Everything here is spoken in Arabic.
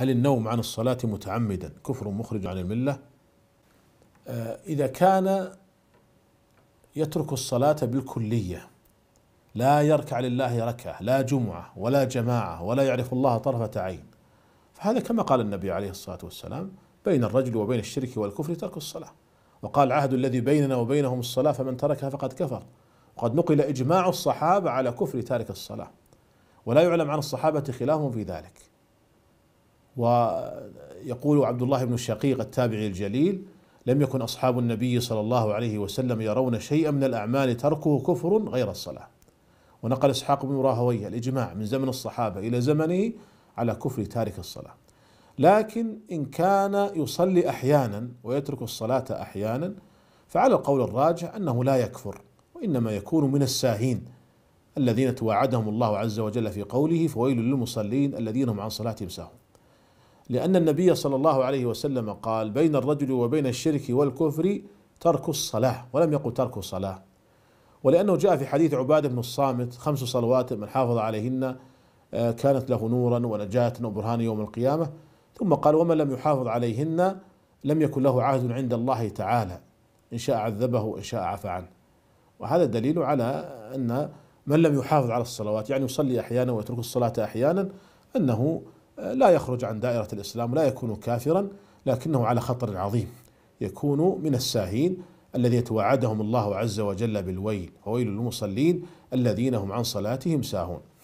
هل النوم عن الصلاة متعمدا كفر مخرج عن الملة؟ آه، إذا كان يترك الصلاة بالكلية لا يركع لله ركعة لا جمعة ولا جماعة ولا يعرف الله طرفة عين فهذا كما قال النبي عليه الصلاة والسلام بين الرجل وبين الشرك والكفر ترك الصلاة وقال العهد الذي بيننا وبينهم الصلاة فمن تركها فقد كفر وقد نقل إجماع الصحابة على كفر تارك الصلاة ولا يعلم عن الصحابة خلافهم في ذلك ويقول عبد الله بن الشقيق التابعي الجليل لم يكن اصحاب النبي صلى الله عليه وسلم يرون شيئا من الاعمال تركه كفر غير الصلاه. ونقل اسحاق بن راهويه الاجماع من زمن الصحابه الى زمنه على كفر تارك الصلاه. لكن ان كان يصلي احيانا ويترك الصلاه احيانا فعلى القول الراجح انه لا يكفر وانما يكون من الساهين الذين توعدهم الله عز وجل في قوله فويل للمصلين الذين هم عن صلاتهم ساهون. لأن النبي صلى الله عليه وسلم قال بين الرجل وبين الشرك والكفر ترك الصلاة ولم يقل ترك الصلاة ولأنه جاء في حديث عبادة بن الصامت خمس صلوات من حافظ عليهن آه، كانت له نورا ونجاة وبرهان يوم القيامة ثم قال ومن لم يحافظ عليهن لم يكن له عهد عند الله تعالى إن شاء عذبه وإن شاء عفى عنه وهذا دليل على أن من لم يحافظ على الصلوات يعني يصلي أحيانا ويترك الصلاة أحيانا أنه لا يخرج عن دائرة الإسلام لا يكون كافرا لكنه على خطر عظيم يكون من الساهين الذي يتوعدهم الله عز وجل بالويل وويل المصلين الذين هم عن صلاتهم ساهون